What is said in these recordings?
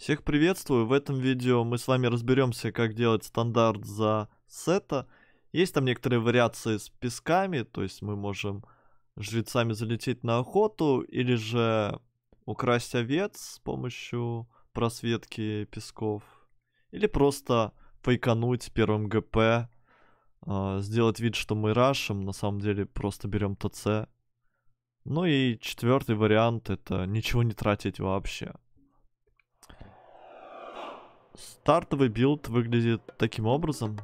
Всех приветствую, в этом видео мы с вами разберемся, как делать стандарт за сета. Есть там некоторые вариации с песками, то есть мы можем жрецами залететь на охоту, или же украсть овец с помощью просветки песков, или просто фейкануть первым ГП, а, сделать вид, что мы рашим, на самом деле просто берем ТЦ. Ну и четвертый вариант это ничего не тратить вообще. Стартовый билд выглядит таким образом.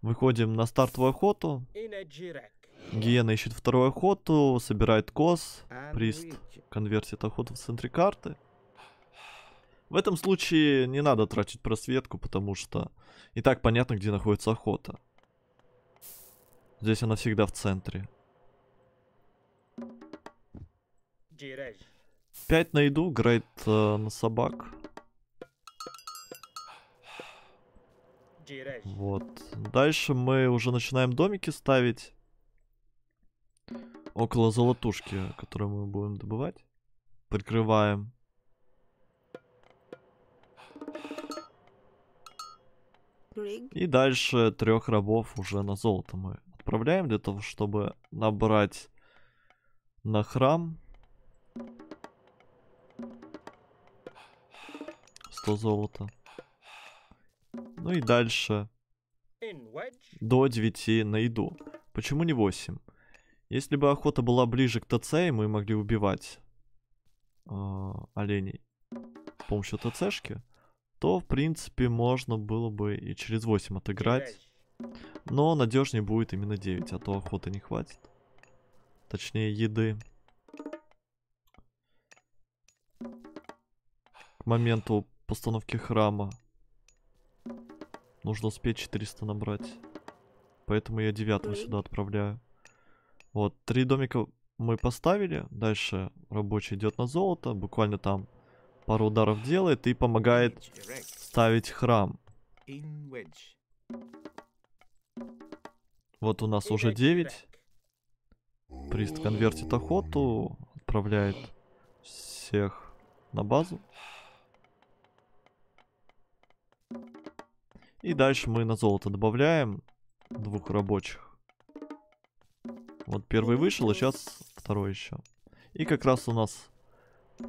Выходим на стартовую охоту. Гиена ищет вторую охоту, собирает кос, Прист конвертит охоту в центре карты. В этом случае не надо тратить просветку, потому что и так понятно, где находится охота. Здесь она всегда в центре. 5 на еду, грейд э, на собак. Вот. Дальше мы уже начинаем домики ставить. Около золотушки, которую мы будем добывать. Прикрываем. И дальше трех рабов уже на золото мы отправляем для того, чтобы набрать на храм 100 золота. Ну и дальше до 9 на еду. Почему не 8? Если бы охота была ближе к ТЦ, и мы могли убивать э, оленей с помощью ТЦшки, то, в принципе, можно было бы и через 8 отыграть. Но надежнее будет именно 9, а то охоты не хватит. Точнее, еды. К моменту постановки храма Нужно успеть 400 набрать. Поэтому я девятого сюда отправляю. Вот, три домика мы поставили. Дальше рабочий идет на золото. Буквально там пару ударов делает и помогает ставить храм. Вот у нас уже 9. Прист конвертит охоту, отправляет всех на базу. И дальше мы на золото добавляем двух рабочих. Вот первый вышел, и а сейчас второй еще. И как раз у нас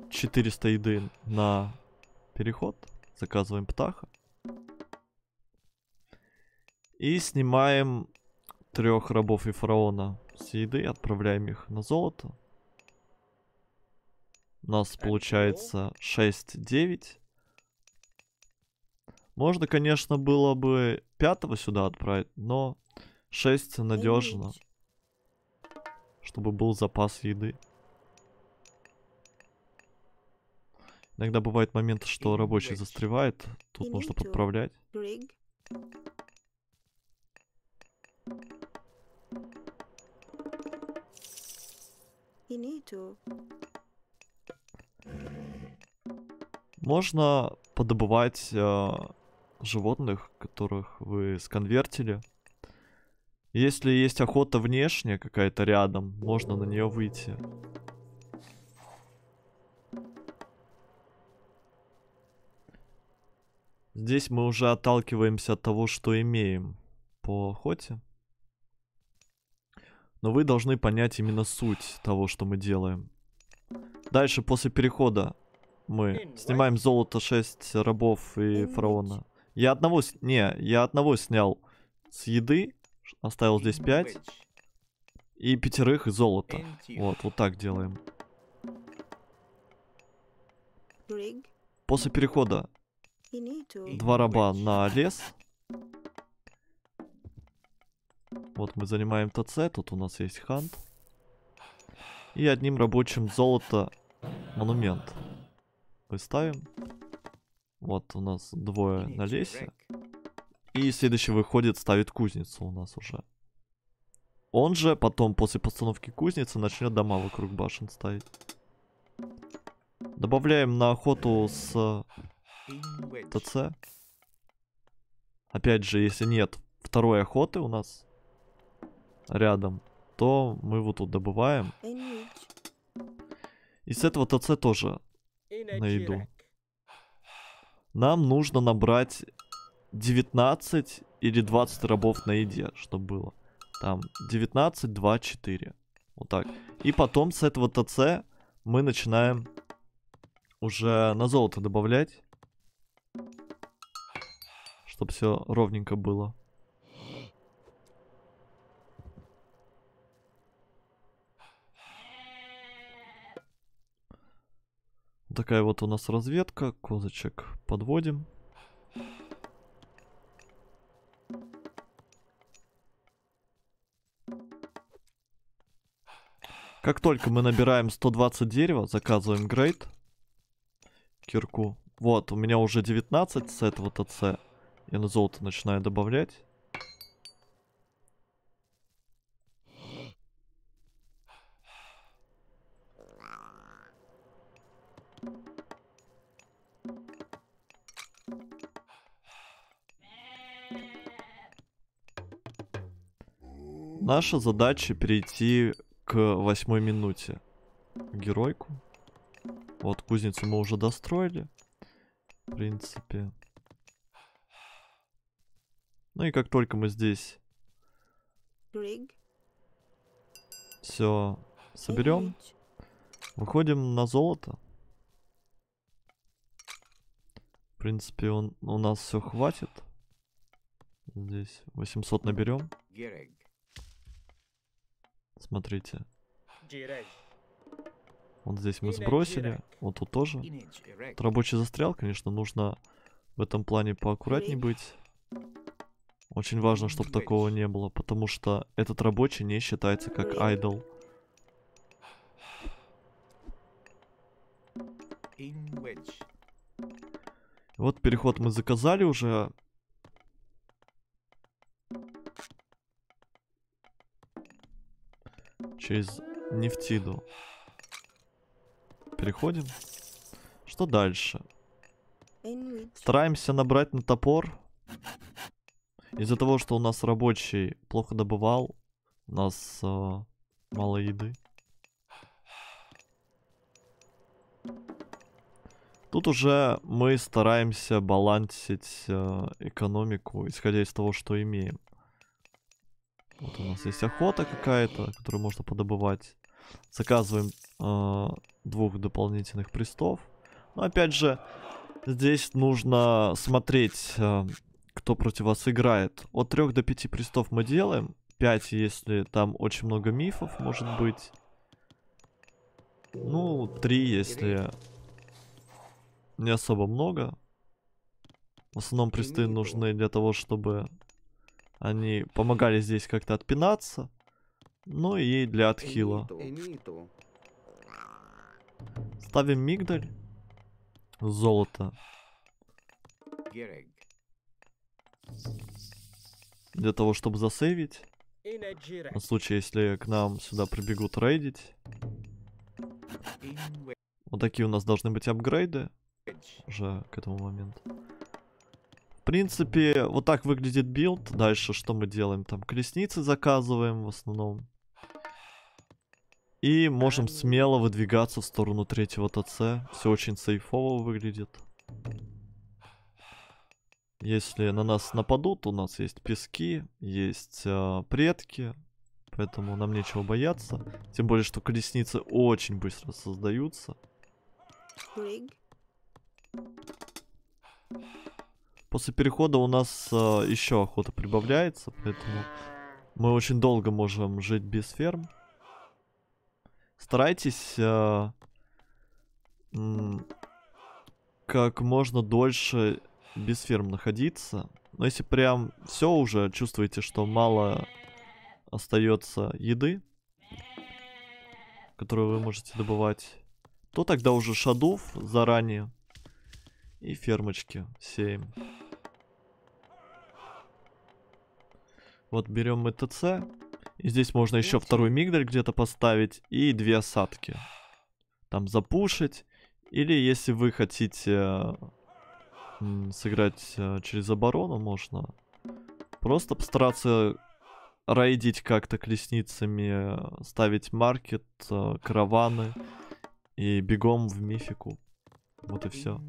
400 еды на переход. Заказываем птаха. И снимаем трех рабов и фараона с еды, отправляем их на золото. У нас получается 6-9. Можно, конечно, было бы пятого сюда отправить, но 6 надежно. Чтобы был запас еды. Иногда бывает момент, что рабочий застревает. Тут можно подправлять. Можно подобывать э, животных, которых вы сконвертили. Если есть охота внешняя какая-то рядом, можно на нее выйти. Здесь мы уже отталкиваемся от того, что имеем по охоте. Но вы должны понять именно суть того, что мы делаем. Дальше, после перехода, мы снимаем золото 6 рабов и фараона. Я одного... Не, я одного снял с еды. Оставил здесь 5. И пятерых из золота. Вот, вот так делаем. После перехода два раба на лес. Вот мы занимаем ТЦ, тут у нас есть хант. И одним рабочим золото монумент. Выставим. ставим. Вот у нас двое на лесе. И следующий выходит, ставит кузницу у нас уже. Он же потом, после постановки кузницы, начнет дома вокруг башен ставить. Добавляем на охоту с ТЦ. Опять же, если нет второй охоты у нас рядом, то мы его тут добываем. И с этого ТЦ тоже на еду. Нам нужно набрать 19 или 20 рабов на еде, чтобы было. Там 19, 2, 4. Вот так. И потом с этого ТЦ мы начинаем уже на золото добавлять. Чтобы все ровненько было. Такая вот у нас разведка. Козочек подводим. Как только мы набираем 120 дерева, заказываем грейд. Кирку. Вот, у меня уже 19 с этого ТЦ. Я на золото начинаю добавлять. Наша задача перейти к восьмой минуте. Геройку. Вот кузницу мы уже достроили. В принципе. Ну и как только мы здесь все соберем, выходим на золото. В принципе, он, у нас все хватит. Здесь 800 наберем. Герик. Смотрите. Вот здесь мы сбросили, вот тут тоже. Вот рабочий застрял, конечно, нужно в этом плане поаккуратней быть. Очень важно, чтобы такого не было, потому что этот рабочий не считается как айдол. Вот переход мы заказали уже. Через нефтиду. Переходим. Что дальше? Стараемся набрать на топор. Из-за того, что у нас рабочий плохо добывал, у нас э, мало еды. Тут уже мы стараемся балансить э, экономику, исходя из того, что имеем. Вот у нас есть охота какая-то, которую можно подобывать. Заказываем э, двух дополнительных пристов. Но опять же, здесь нужно смотреть, э, кто против вас играет. От 3 до 5 пристов мы делаем. 5, если там очень много мифов, может быть. Ну, 3, если не особо много. В основном присты нужны для того, чтобы они помогали здесь как-то отпинаться. Ну и для отхила. Ставим мигдаль. Золото. Для того, чтобы засейвить. На случай, если к нам сюда прибегут рейдить. Вот такие у нас должны быть апгрейды. Уже к этому моменту. В принципе, вот так выглядит билд. Дальше что мы делаем? Там колесницы заказываем в основном. И можем смело выдвигаться в сторону третьего ТЦ. Все очень сейфово выглядит. Если на нас нападут, у нас есть пески, есть э, предки. Поэтому нам нечего бояться. Тем более, что колесницы очень быстро создаются. Pig. После перехода у нас э, еще охота прибавляется, поэтому мы очень долго можем жить без ферм. Старайтесь э, как можно дольше без ферм находиться. Но если прям все уже чувствуете, что мало остается еды, которую вы можете добывать, то тогда уже шадов заранее и фермочки сеем. Вот берем мы ТЦ. И здесь можно еще второй мигдаль где-то поставить. И две осадки. Там запушить. Или если вы хотите сыграть э, через оборону, можно просто постараться рейдить как-то колесницами, э, ставить маркет, э, караваны и бегом в мифику. Вот и все.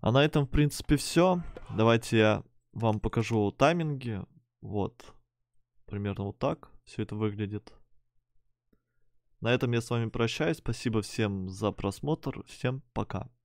А на этом, в принципе, все. Давайте я вам покажу тайминги. Вот. Примерно вот так все это выглядит. На этом я с вами прощаюсь. Спасибо всем за просмотр. Всем пока.